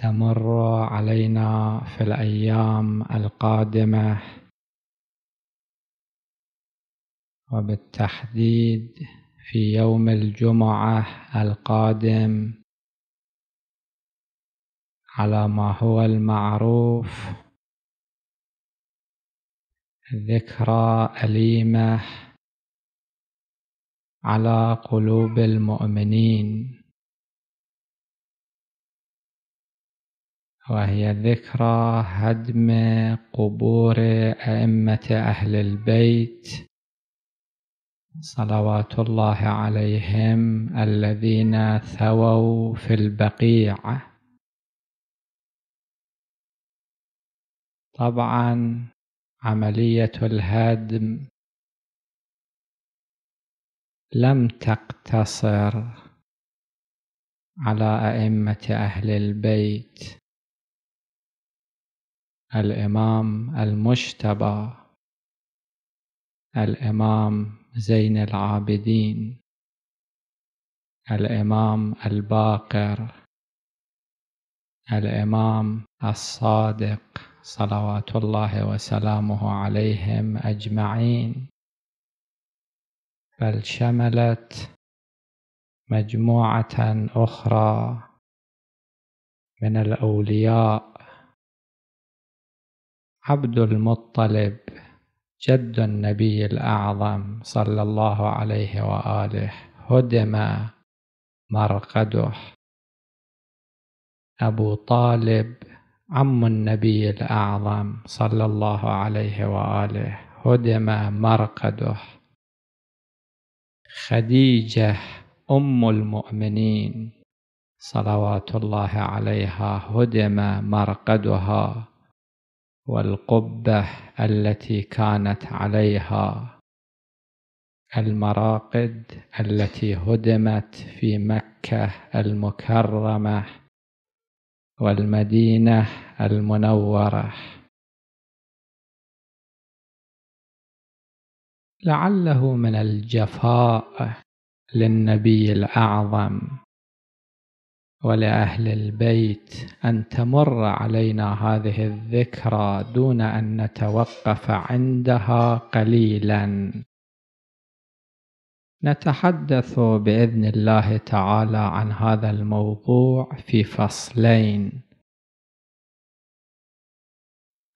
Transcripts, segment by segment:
تمر علينا في الايام القادمه وبالتحديد في يوم الجمعه القادم على ما هو المعروف ذكرى اليمه على قلوب المؤمنين وهي ذكرى هدم قبور أئمة أهل البيت صلوات الله عليهم الذين ثووا في البقيع طبعا عملية الهدم لم تقتصر على أئمة أهل البيت الإمام المجتبى الإمام زين العابدين الإمام الباقر الإمام الصادق صلوات الله وسلامه عليهم أجمعين بل شملت مجموعة أخرى من الأولياء عبد المطلب جد النبي الأعظم صلى الله عليه وآله هدم مرقده أبو طالب عم النبي الأعظم صلى الله عليه وآله هدم مرقده خديجة أم المؤمنين صلوات الله عليها هدم مرقدها والقبة التي كانت عليها المراقد التي هدمت في مكة المكرمة والمدينة المنورة لعله من الجفاء للنبي الأعظم ولأهل البيت أن تمر علينا هذه الذكرى دون أن نتوقف عندها قليلا نتحدث بإذن الله تعالى عن هذا الموضوع في فصلين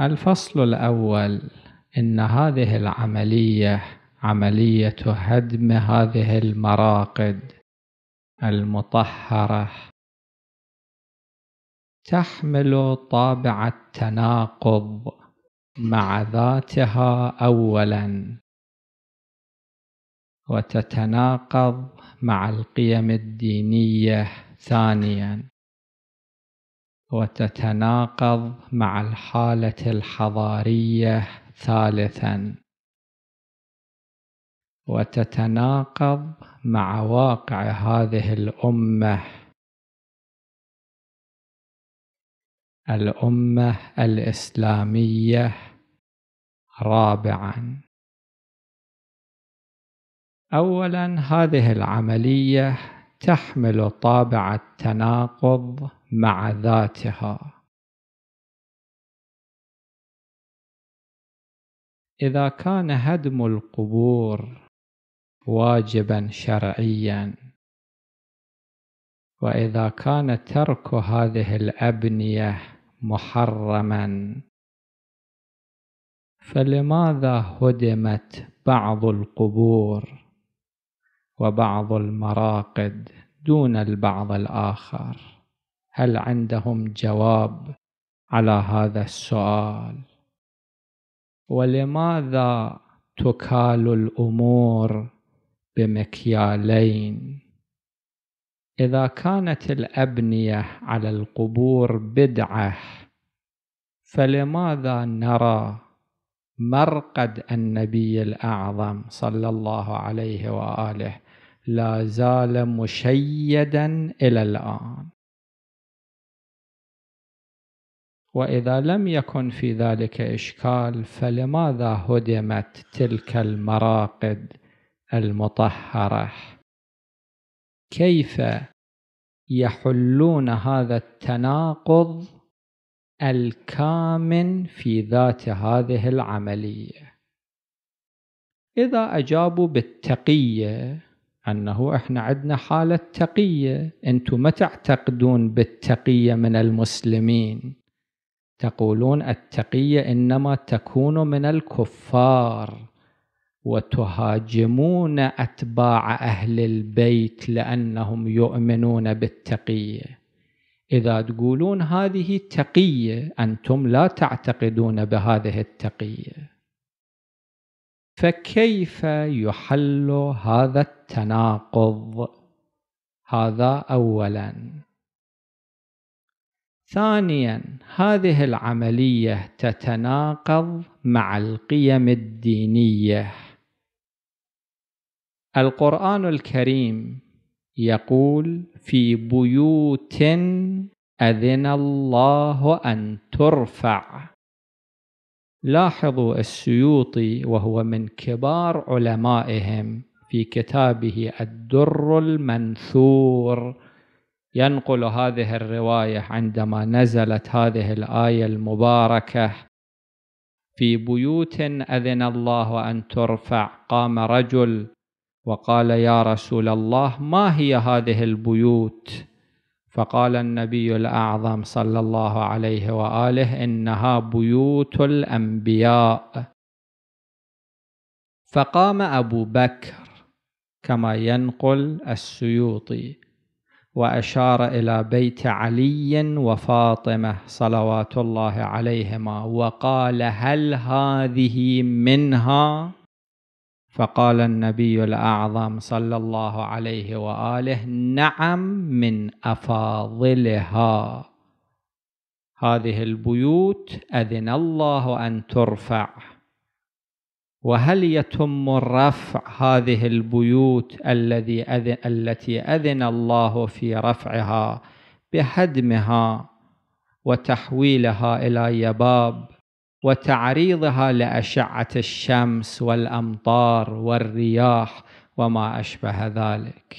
الفصل الأول إن هذه العملية عملية هدم هذه المراقد المطهرة تحمل طابع التناقض مع ذاتها اولا وتتناقض مع القيم الدينيه ثانيا وتتناقض مع الحاله الحضاريه ثالثا وتتناقض مع واقع هذه الامه الأمة الإسلامية رابعا أولا هذه العملية تحمل طابع التناقض مع ذاتها إذا كان هدم القبور واجبا شرعيا وإذا كان ترك هذه الأبنية محرما فلماذا هدمت بعض القبور وبعض المراقد دون البعض الآخر هل عندهم جواب على هذا السؤال ولماذا تكال الأمور بمكيالين إذا كانت الأبنية على القبور بدعة فلماذا نرى مرقد النبي الأعظم صلى الله عليه وآله لا زال مشيدا إلى الآن وإذا لم يكن في ذلك إشكال فلماذا هدمت تلك المراقد المطهرة؟ كيف يحلون هذا التناقض الكامن في ذات هذه العمليه اذا اجابوا بالتقيه انه احنا عندنا حاله تقيه انتم ما تعتقدون بالتقيه من المسلمين تقولون التقيه انما تكون من الكفار وتهاجمون اتباع اهل البيت لانهم يؤمنون بالتقيه اذا تقولون هذه تقيه انتم لا تعتقدون بهذه التقيه فكيف يحل هذا التناقض هذا اولا ثانيا هذه العمليه تتناقض مع القيم الدينيه القرآن الكريم يقول في بيوت أذن الله أن ترفع لاحظوا السيوطي وهو من كبار علمائهم في كتابه الدر المنثور ينقل هذه الرواية عندما نزلت هذه الآية المباركة في بيوت أذن الله أن ترفع قام رجل وقال يا رسول الله ما هي هذه البيوت فقال النبي الأعظم صلى الله عليه وآله إنها بيوت الأنبياء فقام أبو بكر كما ينقل السيوطي وأشار إلى بيت علي وفاطمة صلوات الله عليهما وقال هل هذه منها؟ فقال النبي الأعظم صلى الله عليه وآله نعم من أفاضلها هذه البيوت أذن الله أن ترفع وهل يتم رفع هذه البيوت الذي أذن التي أذن الله في رفعها بهدمها وتحويلها إلى يباب وتعريضها لاشعه الشمس والامطار والرياح وما اشبه ذلك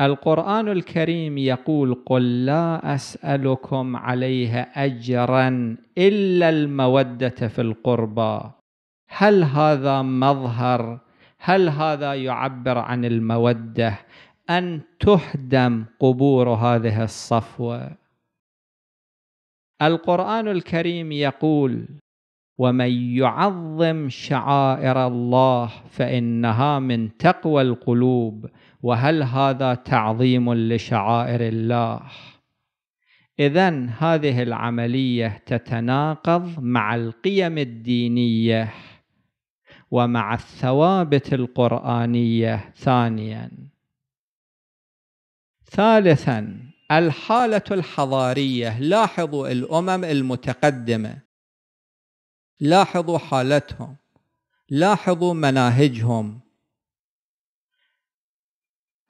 القران الكريم يقول قل لا اسالكم عليه اجرا الا الموده في القربى هل هذا مظهر هل هذا يعبر عن الموده ان تهدم قبور هذه الصفوه القرآن الكريم يقول ومن يعظم شعائر الله فإنها من تقوى القلوب وهل هذا تعظيم لشعائر الله إذا هذه العملية تتناقض مع القيم الدينية ومع الثوابت القرآنية ثانيا ثالثا الحالة الحضارية لاحظوا الأمم المتقدمة لاحظوا حالتهم لاحظوا مناهجهم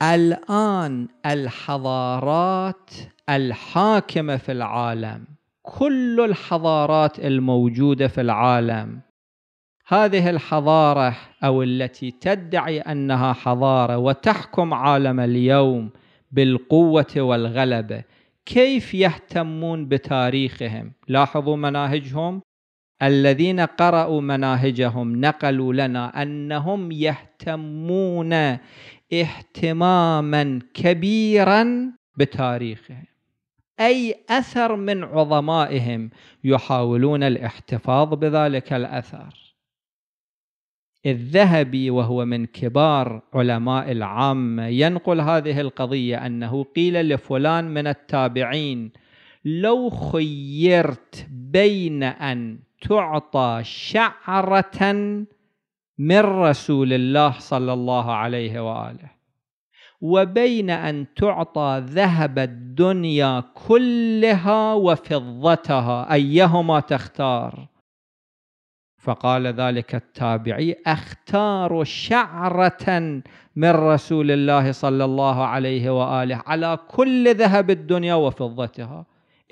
الآن الحضارات الحاكمة في العالم كل الحضارات الموجودة في العالم هذه الحضارة أو التي تدعي أنها حضارة وتحكم عالم اليوم بالقوة والغلبة كيف يهتمون بتاريخهم لاحظوا مناهجهم الذين قرأوا مناهجهم نقلوا لنا أنهم يهتمون اهتماما كبيرا بتاريخهم أي أثر من عظمائهم يحاولون الاحتفاظ بذلك الأثر الذهبي وهو من كبار علماء العامة ينقل هذه القضية أنه قيل لفلان من التابعين لو خيرت بين أن تعطى شعرة من رسول الله صلى الله عليه وآله وبين أن تعطى ذهب الدنيا كلها وفضتها أيهما تختار؟ فقال ذلك التابعي اختار شعره من رسول الله صلى الله عليه واله على كل ذهب الدنيا وفضتها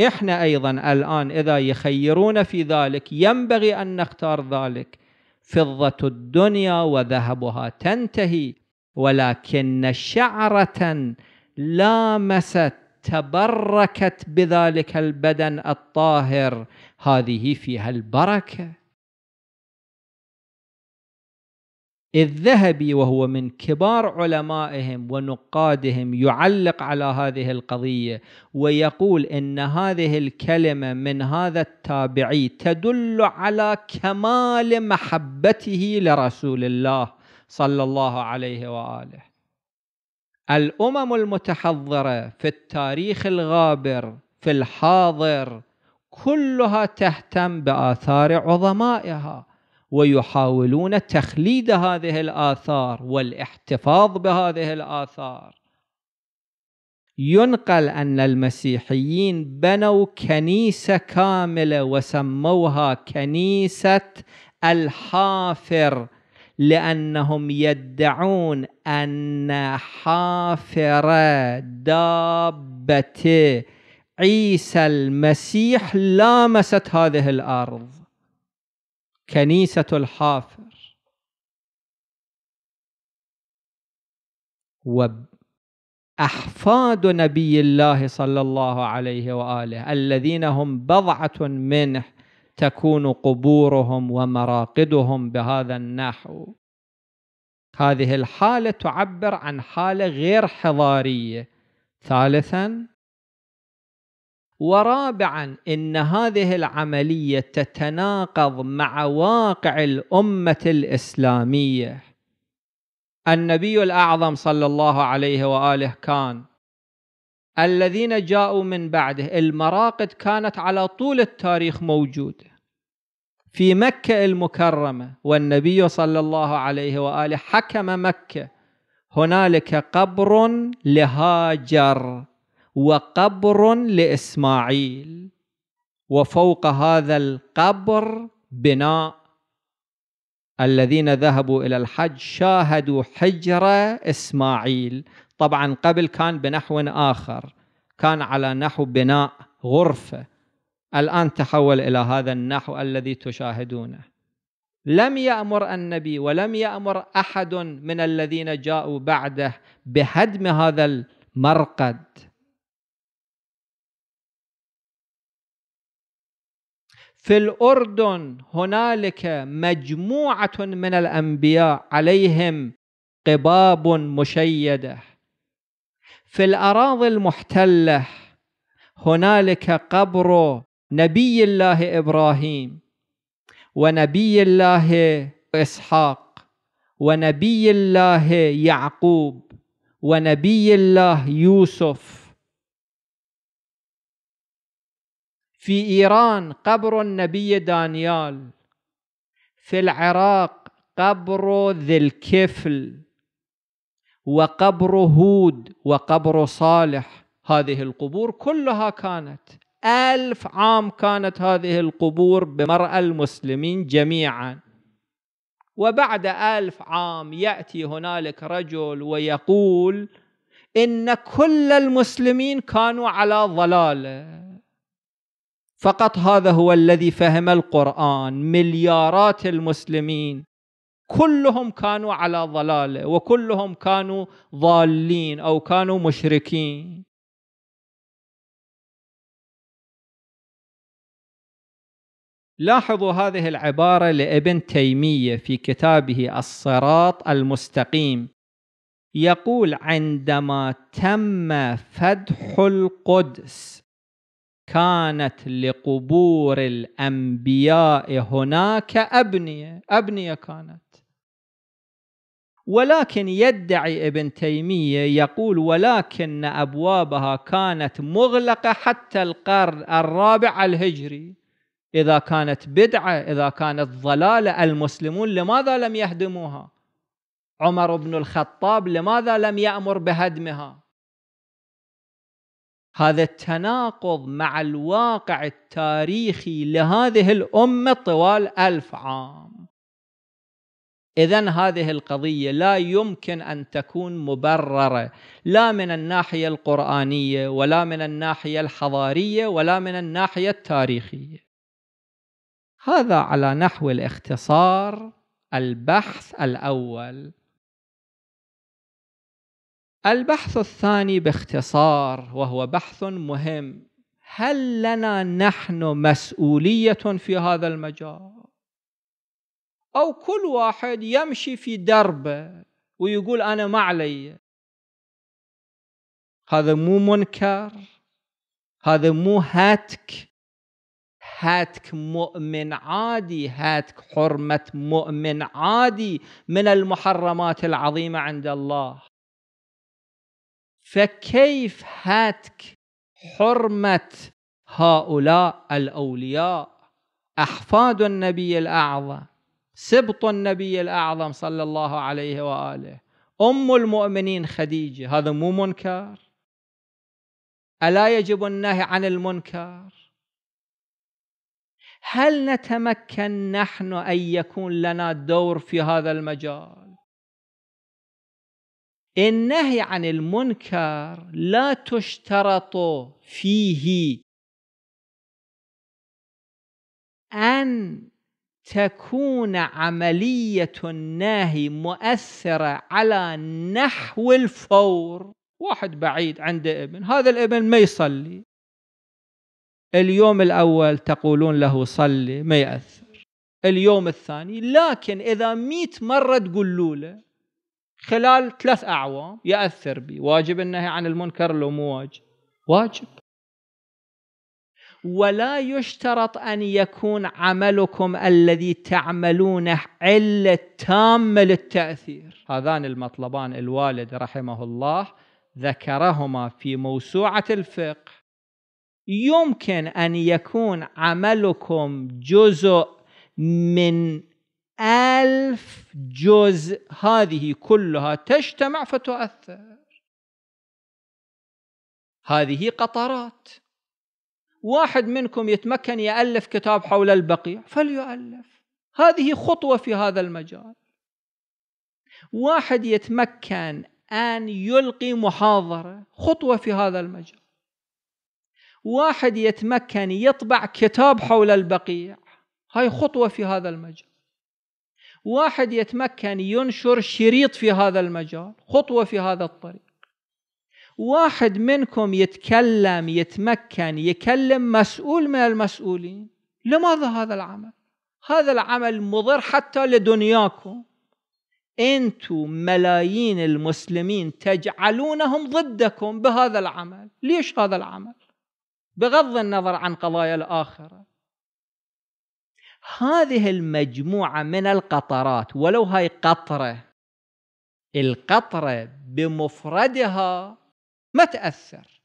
احنا ايضا الان اذا يخيرون في ذلك ينبغي ان نختار ذلك فضه الدنيا وذهبها تنتهي ولكن شعره لامست تبركت بذلك البدن الطاهر هذه فيها البركه الذهبي وهو من كبار علمائهم ونقادهم يعلق على هذه القضية ويقول إن هذه الكلمة من هذا التابعي تدل على كمال محبته لرسول الله صلى الله عليه وآله الأمم المتحضرة في التاريخ الغابر في الحاضر كلها تهتم بآثار عظمائها ويحاولون تخليد هذه الآثار والاحتفاظ بهذه الآثار ينقل أن المسيحيين بنوا كنيسة كاملة وسموها كنيسة الحافر لأنهم يدعون أن حافر دابة عيسى المسيح لامست هذه الأرض كنيسة الحافر وأحفاد نبي الله صلى الله عليه وآله الذين هم بضعة منه تكون قبورهم ومراقدهم بهذا النحو هذه الحالة تعبر عن حالة غير حضارية ثالثا ورابعا ان هذه العمليه تتناقض مع واقع الامه الاسلاميه النبي الاعظم صلى الله عليه واله كان الذين جاءوا من بعده المراقد كانت على طول التاريخ موجوده في مكه المكرمه والنبي صلى الله عليه واله حكم مكه هنالك قبر لهاجر وقبر لاسماعيل وفوق هذا القبر بناء الذين ذهبوا الى الحج شاهدوا حجره اسماعيل طبعا قبل كان بنحو اخر كان على نحو بناء غرفه الان تحول الى هذا النحو الذي تشاهدونه لم يامر النبي ولم يامر احد من الذين جاءوا بعده بهدم هذا المرقد في الأردن هنالك مجموعة من الأنبياء عليهم قباب مشيدة في الأراضي المحتلة هنالك قبر نبي الله إبراهيم ونبي الله إسحاق ونبي الله يعقوب ونبي الله يوسف في إيران قبر النبي دانيال في العراق قبر ذي الكفل وقبر هود وقبر صالح هذه القبور كلها كانت ألف عام كانت هذه القبور بمرأى المسلمين جميعا وبعد ألف عام يأتي هنالك رجل ويقول إن كل المسلمين كانوا على ضلاله فقط هذا هو الذي فهم القرآن مليارات المسلمين كلهم كانوا على ضلاله وكلهم كانوا ضالين او كانوا مشركين لاحظوا هذه العباره لابن تيميه في كتابه الصراط المستقيم يقول عندما تم فتح القدس كانت لقبور الأنبياء هناك أبنية أبنية كانت ولكن يدعي ابن تيمية يقول ولكن أبوابها كانت مغلقة حتى القرن الرابع الهجري إذا كانت بدعة إذا كانت ضلالة المسلمون لماذا لم يهدموها عمر بن الخطاب لماذا لم يأمر بهدمها هذا التناقض مع الواقع التاريخي لهذه الأمة طوال ألف عام إذا هذه القضية لا يمكن أن تكون مبررة لا من الناحية القرآنية ولا من الناحية الحضارية ولا من الناحية التاريخية هذا على نحو الاختصار البحث الأول البحث الثاني باختصار وهو بحث مهم هل لنا نحن مسؤوليه في هذا المجال او كل واحد يمشي في دربه ويقول انا ما علي هذا مو منكر هذا مو هاتك هاتك مؤمن عادي هاتك حرمه مؤمن عادي من المحرمات العظيمه عند الله فكيف هاتك حرمة هؤلاء الأولياء أحفاد النبي الأعظم سبط النبي الأعظم صلى الله عليه وآله أم المؤمنين خديجة هذا مو منكر ألا يجب النهي عن المنكر هل نتمكن نحن أن يكون لنا دور في هذا المجال النهي عن المنكر لا تشترط فيه أن تكون عملية النهي مؤثرة على نحو الفور واحد بعيد عنده ابن هذا الابن ما يصلي اليوم الأول تقولون له صلي ما يأثر اليوم الثاني لكن إذا ميت مرة تقولوا له خلال ثلاث أعوام يأثر بي واجب النهي عن المنكر لو مو واجب واجب ولا يشترط أن يكون عملكم الذي تعملونه علة تامة للتأثير هذان المطلبان الوالد رحمه الله ذكرهما في موسوعة الفقه يمكن أن يكون عملكم جزء من ألف جزء هذه كلها تجتمع فتؤثر هذه قطرات واحد منكم يتمكن يألف كتاب حول البقيع فليؤلف هذه خطوة في هذا المجال واحد يتمكن أن يلقي محاضرة خطوة في هذا المجال واحد يتمكن يطبع كتاب حول البقيع هاي خطوة في هذا المجال واحد يتمكن ينشر شريط في هذا المجال خطوة في هذا الطريق واحد منكم يتكلم يتمكن يكلم مسؤول من المسؤولين لماذا هذا العمل هذا العمل مضر حتى لدنياكم انتم ملايين المسلمين تجعلونهم ضدكم بهذا العمل ليش هذا العمل بغض النظر عن قضايا الاخره هذه المجموعة من القطرات ولو هاي قطرة القطرة بمفردها ما تأثر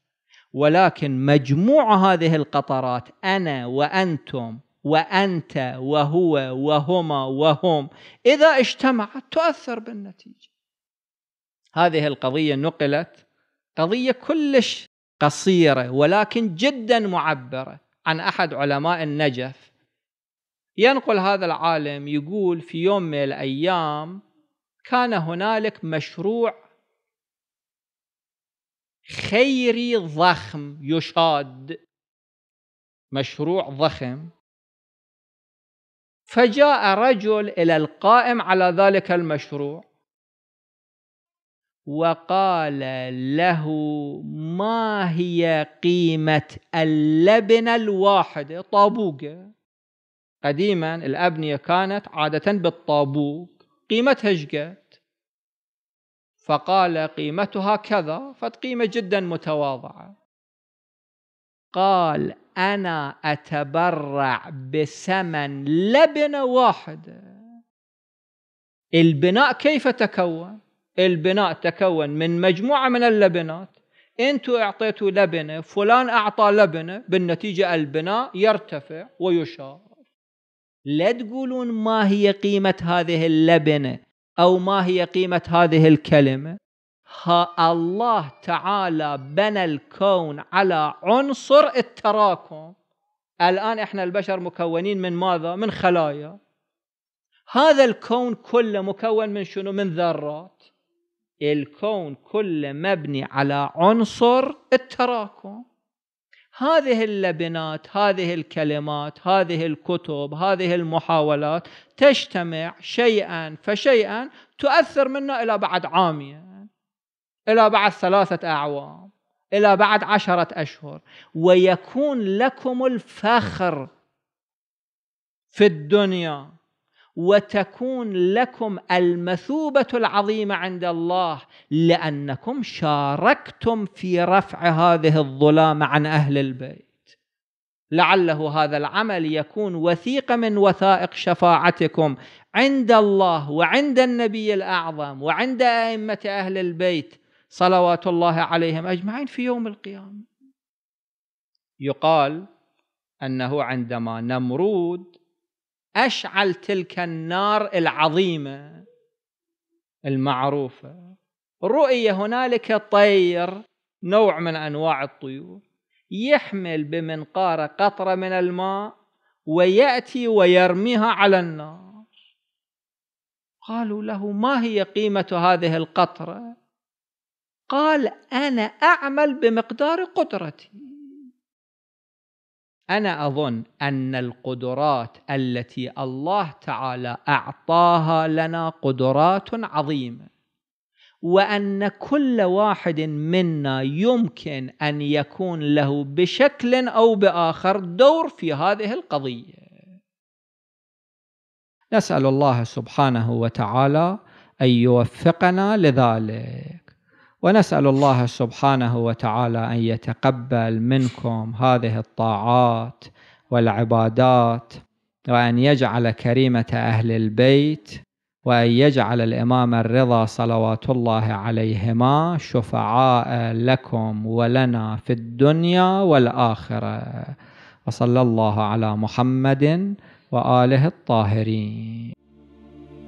ولكن مجموع هذه القطرات أنا وأنتم وأنت وهو وهما وهم إذا اجتمعت تؤثر بالنتيجة هذه القضية نقلت قضية كلش قصيرة ولكن جدا معبرة عن أحد علماء النجف ينقل هذا العالم يقول في يوم من الأيام كان هنالك مشروع خيري ضخم يشاد مشروع ضخم فجاء رجل إلى القائم على ذلك المشروع وقال له ما هي قيمة اللبنة الواحدة طابوقة قديما الأبنية كانت عادة بالطابوق قيمتها شقد فقال قيمتها كذا فقيمة جدا متواضعة قال أنا أتبرع بثمن لبنة واحدة البناء كيف تكون؟ البناء تكون من مجموعة من اللبنات انتوا اعطيتوا لبنة فلان اعطى لبنة بالنتيجة البناء يرتفع ويشار لا تقولون ما هي قيمة هذه اللبنة أو ما هي قيمة هذه الكلمة ها الله تعالى بنى الكون على عنصر التراكم الآن إحنا البشر مكونين من ماذا؟ من خلايا هذا الكون كله مكون من شنو؟ من ذرات الكون كله مبني على عنصر التراكم هذه اللبنات هذه الكلمات هذه الكتب هذه المحاولات تجتمع شيئا فشيئا تؤثر منا إلى بعد عامية إلى بعد ثلاثة أعوام إلى بعد عشرة أشهر ويكون لكم الفخر في الدنيا وتكون لكم المثوبه العظيمه عند الله لانكم شاركتم في رفع هذه الظلام عن اهل البيت لعله هذا العمل يكون وثيقه من وثائق شفاعتكم عند الله وعند النبي الاعظم وعند ائمه اهل البيت صلوات الله عليهم اجمعين في يوم القيامه يقال انه عندما نمرود اشعل تلك النار العظيمه المعروفه رؤي هنالك طير نوع من انواع الطيور يحمل بمنقاره قطره من الماء وياتي ويرميها على النار قالوا له ما هي قيمه هذه القطره قال انا اعمل بمقدار قدرتي انا اظن ان القدرات التي الله تعالى اعطاها لنا قدرات عظيمه وان كل واحد منا يمكن ان يكون له بشكل او باخر دور في هذه القضيه نسال الله سبحانه وتعالى ان يوفقنا لذلك ونسأل الله سبحانه وتعالى أن يتقبل منكم هذه الطاعات والعبادات وأن يجعل كريمة أهل البيت وأن يجعل الإمام الرضا صلوات الله عليهما شفعاء لكم ولنا في الدنيا والآخرة وصلى الله على محمد وآله الطاهرين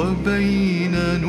وبيننا